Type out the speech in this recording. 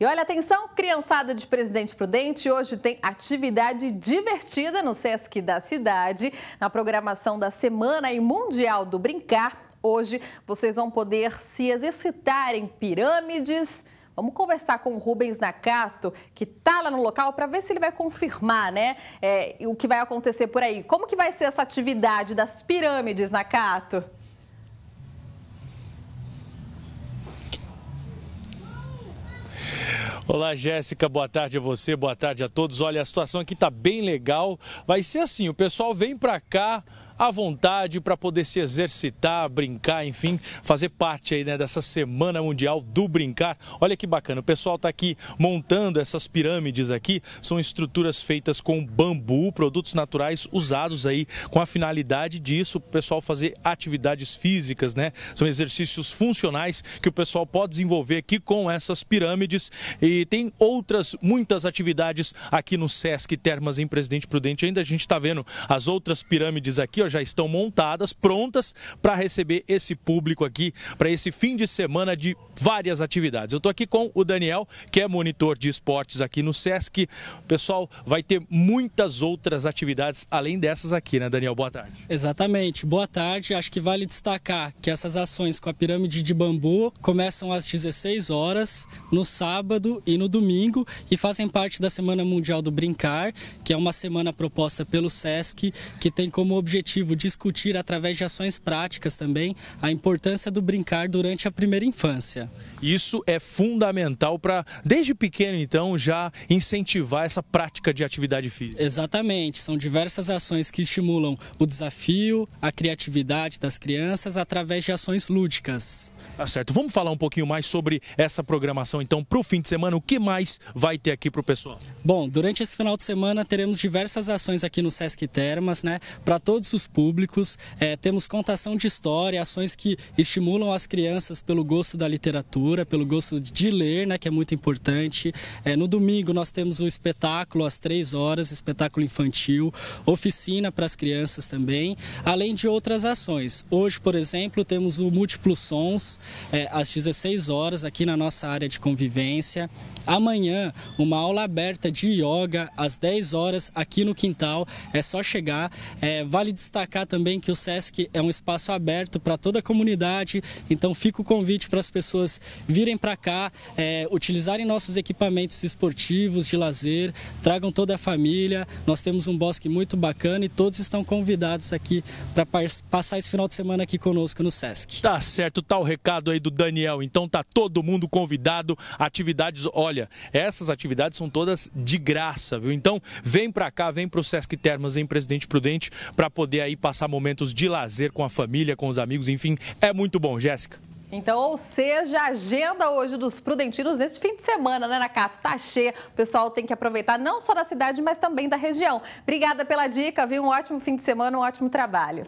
E olha, atenção, criançada de Presidente Prudente, hoje tem atividade divertida no Sesc da cidade, na programação da Semana e Mundial do Brincar. Hoje vocês vão poder se exercitar em pirâmides. Vamos conversar com o Rubens Nakato, que está lá no local, para ver se ele vai confirmar, né, é, o que vai acontecer por aí. Como que vai ser essa atividade das pirâmides, Nakato? Olá, Jéssica. Boa tarde a você, boa tarde a todos. Olha, a situação aqui está bem legal. Vai ser assim: o pessoal vem para cá à vontade para poder se exercitar, brincar, enfim, fazer parte aí né, dessa Semana Mundial do Brincar. Olha que bacana, o pessoal está aqui montando essas pirâmides aqui, são estruturas feitas com bambu, produtos naturais usados aí com a finalidade disso, o pessoal fazer atividades físicas, né? São exercícios funcionais que o pessoal pode desenvolver aqui com essas pirâmides e tem outras muitas atividades aqui no Sesc Termas em Presidente Prudente. Ainda a gente está vendo as outras pirâmides aqui, ó, já estão montadas, prontas para receber esse público aqui, para esse fim de semana de várias atividades. Eu estou aqui com o Daniel, que é monitor de esportes aqui no SESC. O pessoal vai ter muitas outras atividades além dessas aqui, né, Daniel? Boa tarde. Exatamente. Boa tarde. Acho que vale destacar que essas ações com a pirâmide de bambu começam às 16 horas no sábado e no domingo e fazem parte da Semana Mundial do Brincar, que é uma semana proposta pelo SESC que tem como objetivo objetivo discutir, através de ações práticas também, a importância do brincar durante a primeira infância. Isso é fundamental para, desde pequeno, então, já incentivar essa prática de atividade física. Exatamente. São diversas ações que estimulam o desafio, a criatividade das crianças através de ações lúdicas. Tá certo. Vamos falar um pouquinho mais sobre essa programação, então, para o fim de semana. O que mais vai ter aqui para o pessoal? Bom, durante esse final de semana teremos diversas ações aqui no Sesc Termas, né? Para todos os públicos. É, temos contação de história, ações que estimulam as crianças pelo gosto da literatura, pelo gosto de ler, né, que é muito importante. É, no domingo nós temos um espetáculo às três horas, espetáculo infantil, oficina para as crianças também, além de outras ações. Hoje, por exemplo, temos o Múltiplos Sons é, às 16 horas aqui na nossa área de convivência. Amanhã, uma aula aberta de yoga às 10 horas aqui no quintal. É só chegar. É, vale destacar destacar também que o SESC é um espaço aberto para toda a comunidade, então fica o convite para as pessoas virem para cá, é, utilizarem nossos equipamentos esportivos, de lazer, tragam toda a família. Nós temos um bosque muito bacana e todos estão convidados aqui para passar esse final de semana aqui conosco no SESC. Tá certo, tá o recado aí do Daniel. Então tá todo mundo convidado. Atividades, olha, essas atividades são todas de graça, viu? Então vem para cá, vem para o SESC Termas em Presidente Prudente para poder aí passar momentos de lazer com a família, com os amigos, enfim, é muito bom, Jéssica. Então, ou seja, a agenda hoje dos prudentinos neste fim de semana, né, Nakato? Tá cheia. O pessoal tem que aproveitar não só da cidade, mas também da região. Obrigada pela dica, viu? Um ótimo fim de semana, um ótimo trabalho.